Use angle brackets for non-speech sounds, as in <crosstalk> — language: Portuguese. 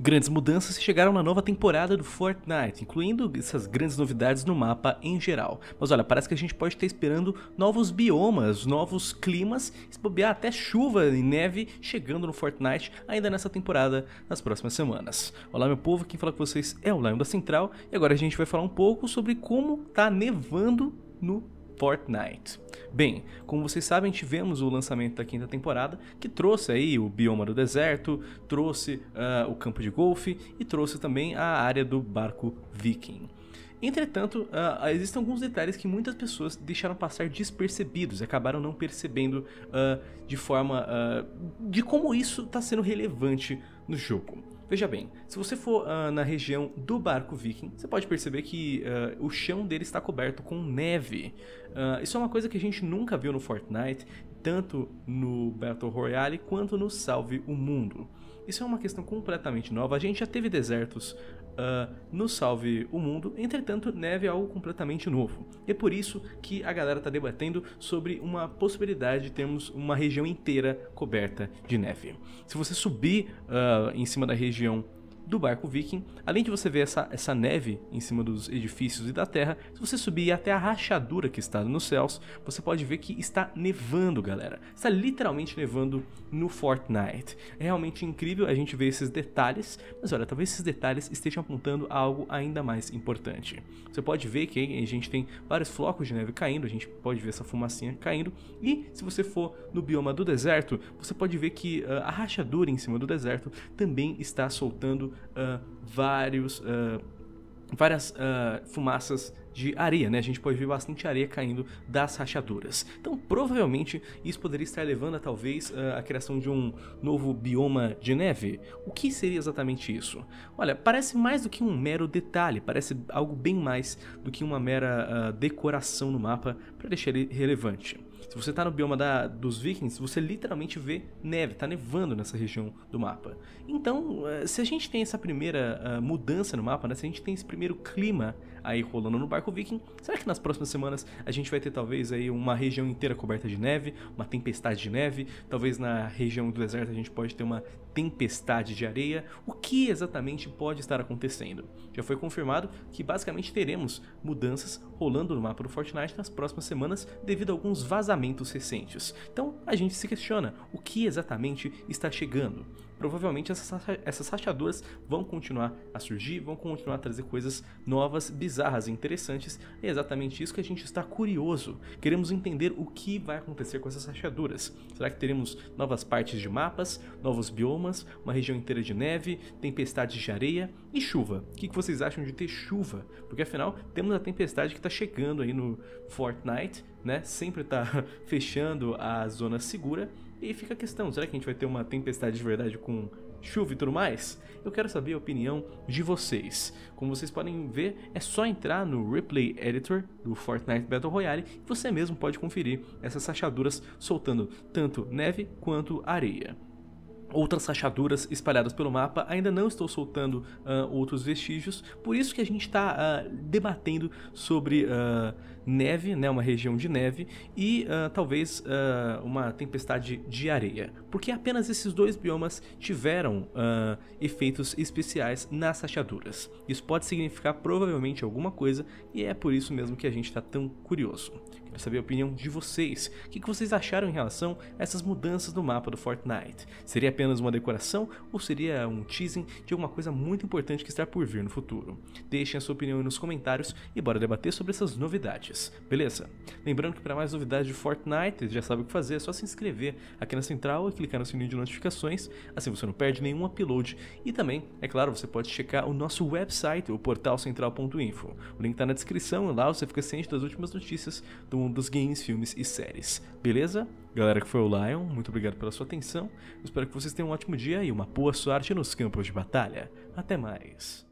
Grandes mudanças chegaram na nova temporada do Fortnite, incluindo essas grandes novidades no mapa em geral. Mas olha, parece que a gente pode estar esperando novos biomas, novos climas, se bobear até chuva e neve chegando no Fortnite ainda nessa temporada, nas próximas semanas. Olá meu povo, quem fala com vocês é o Lion da Central, e agora a gente vai falar um pouco sobre como tá nevando no Fortnite. Bem, como vocês sabem, tivemos o lançamento da quinta temporada, que trouxe aí o bioma do deserto, trouxe uh, o campo de golfe e trouxe também a área do barco viking. Entretanto, uh, existem alguns detalhes que muitas pessoas deixaram passar despercebidos, acabaram não percebendo uh, de forma de como isso está sendo relevante no jogo. Veja bem, se você for uh, na região do barco viking, você pode perceber que uh, o chão dele está coberto com neve. Uh, isso é uma coisa que a gente nunca viu no Fortnite, tanto no Battle Royale quanto no Salve o Mundo. Isso é uma questão completamente nova. A gente já teve desertos uh, no Salve o Mundo, entretanto, neve é algo completamente novo. É por isso que a galera está debatendo sobre uma possibilidade de termos uma região inteira coberta de neve. Se você subir uh, em cima da região do barco viking. Além de você ver essa, essa neve em cima dos edifícios e da terra, se você subir até a rachadura que está nos céus, você pode ver que está nevando, galera. Está literalmente nevando no Fortnite. É realmente incrível a gente ver esses detalhes, mas olha, talvez esses detalhes estejam apontando a algo ainda mais importante. Você pode ver que a gente tem vários flocos de neve caindo, a gente pode ver essa fumacinha caindo, e se você for no bioma do deserto, você pode ver que ah, a rachadura em cima do deserto também está soltando uh, vários, uh, várias uh, fumaças de areia, né? A gente pode ver bastante areia caindo das rachaduras. Então, provavelmente, isso poderia estar levando a talvez ah, a criação de um novo bioma de neve. O que seria exatamente isso? Olha, parece mais do que um mero detalhe, parece algo bem mais do que uma mera uh, decoração no mapa para deixar ele relevante. Se você está no bioma da, dos vikings, você literalmente vê neve, está nevando nessa região do mapa. Então, eh, se a gente tem essa primeira uh, mudança no mapa, né? se a gente tem esse primeiro clima aí rolando no barco, Barco Viking. Será que nas próximas semanas a gente vai ter talvez aí uma região inteira coberta de neve, uma tempestade de neve? Talvez na região do deserto a gente pode ter uma tempestade de areia? O que exatamente pode estar acontecendo? Já foi confirmado que basicamente teremos mudanças rolando no mapa do Fortnite nas próximas semanas devido a alguns vazamentos recentes. Então a gente se questiona o que exatamente está chegando provavelmente essas, rachaduras vão continuar a surgir, vão continuar a trazer coisas novas, bizarras e interessantes. E é exatamente isso que a gente está curioso. Queremos entender o que vai acontecer com essas rachaduras. Será que teremos novas partes de mapas, novos biomas, uma região inteira de neve, tempestades de areia e chuva? O que vocês acham de ter chuva? Porque afinal, temos a tempestade que está chegando aí no Fortnite, né? Sempre está <laughs> fechando a zona segura e fica a questão, será que a gente vai ter uma tempestade de verdade com chuva e tudo mais? Eu quero saber a opinião de vocês. Como vocês podem ver, é só entrar no Replay Editor do Fortnite Battle Royale e você mesmo pode conferir essas rachaduras soltando tanto neve quanto areia outras rachaduras espalhadas pelo mapa, ainda não estou soltando uh, outros vestígios, por isso que a gente está uh, ah, debatendo sobre uh, neve, né, uma região de neve, e talvez uma tempestade de areia, porque apenas esses dois biomas tiveram efeitos especiais nas rachaduras. Isso pode significar provavelmente alguma coisa, e é por isso mesmo que a gente está tão curioso. Quero saber a opinião de vocês, o que, que vocês acharam em relação a essas mudanças no mapa do Fortnite? Seria apenas uma decoração ou seria um teasing de alguma coisa muito importante que está por vir no futuro? Deixem a sua opinião nos comentários e bora debater sobre essas novidades, beleza? Lembrando que para mais novidades de Fortnite, já sabe o que fazer, é só se inscrever aqui na central e clicar no sininho de notificações, assim você não perde nenhum upload. E também, é claro, você pode checar o nosso website, o portalcentral.info. O link está na descrição e lá você fica ciente das últimas notícias do mundo dos games, filmes e séries, beleza? Galera que foi o Lion, muito obrigado pela sua atenção. espero que vocês tenham um ótimo dia e uma boa sorte nos campos de batalha. Até mais.